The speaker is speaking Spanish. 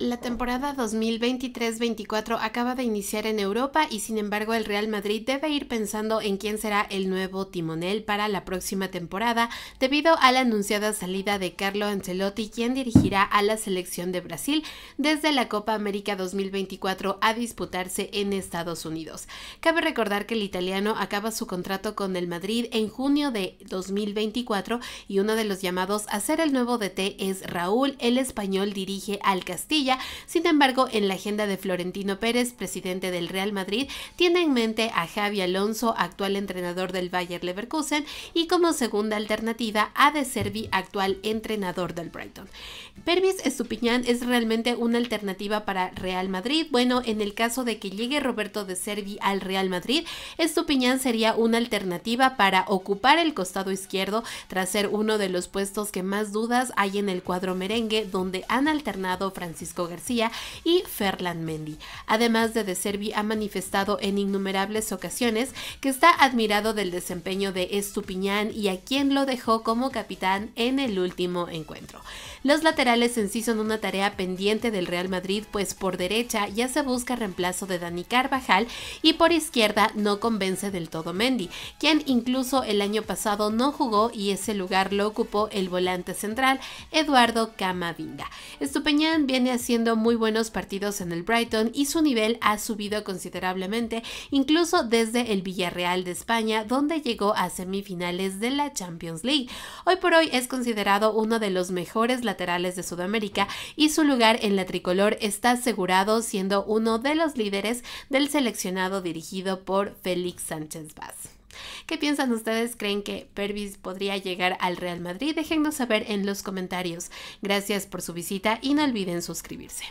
La temporada 2023-24 acaba de iniciar en Europa y sin embargo el Real Madrid debe ir pensando en quién será el nuevo timonel para la próxima temporada debido a la anunciada salida de Carlo Ancelotti quien dirigirá a la selección de Brasil desde la Copa América 2024 a disputarse en Estados Unidos. Cabe recordar que el italiano acaba su contrato con el Madrid en junio de 2024 y uno de los llamados a ser el nuevo DT es Raúl, el español dirige al Castillo sin embargo, en la agenda de Florentino Pérez, presidente del Real Madrid, tiene en mente a Javi Alonso, actual entrenador del Bayer Leverkusen, y como segunda alternativa a De Servi, actual entrenador del Brighton. Pervis Estupiñán es realmente una alternativa para Real Madrid. Bueno, en el caso de que llegue Roberto De Servi al Real Madrid, Estupiñán sería una alternativa para ocupar el costado izquierdo tras ser uno de los puestos que más dudas hay en el cuadro merengue, donde han alternado Francisco García y Ferland Mendy. Además de De Servi ha manifestado en innumerables ocasiones que está admirado del desempeño de Estupiñán y a quien lo dejó como capitán en el último encuentro. Los laterales en sí son una tarea pendiente del Real Madrid, pues por derecha ya se busca reemplazo de Dani Carvajal y por izquierda no convence del todo Mendy, quien incluso el año pasado no jugó y ese lugar lo ocupó el volante central Eduardo Camavinga. Estupiñán viene así muy buenos partidos en el Brighton y su nivel ha subido considerablemente, incluso desde el Villarreal de España, donde llegó a semifinales de la Champions League. Hoy por hoy es considerado uno de los mejores laterales de Sudamérica y su lugar en la tricolor está asegurado siendo uno de los líderes del seleccionado dirigido por Félix Sánchez Vaz. ¿Qué piensan ustedes? ¿Creen que Pervis podría llegar al Real Madrid? Déjennos saber en los comentarios. Gracias por su visita y no olviden suscribirse.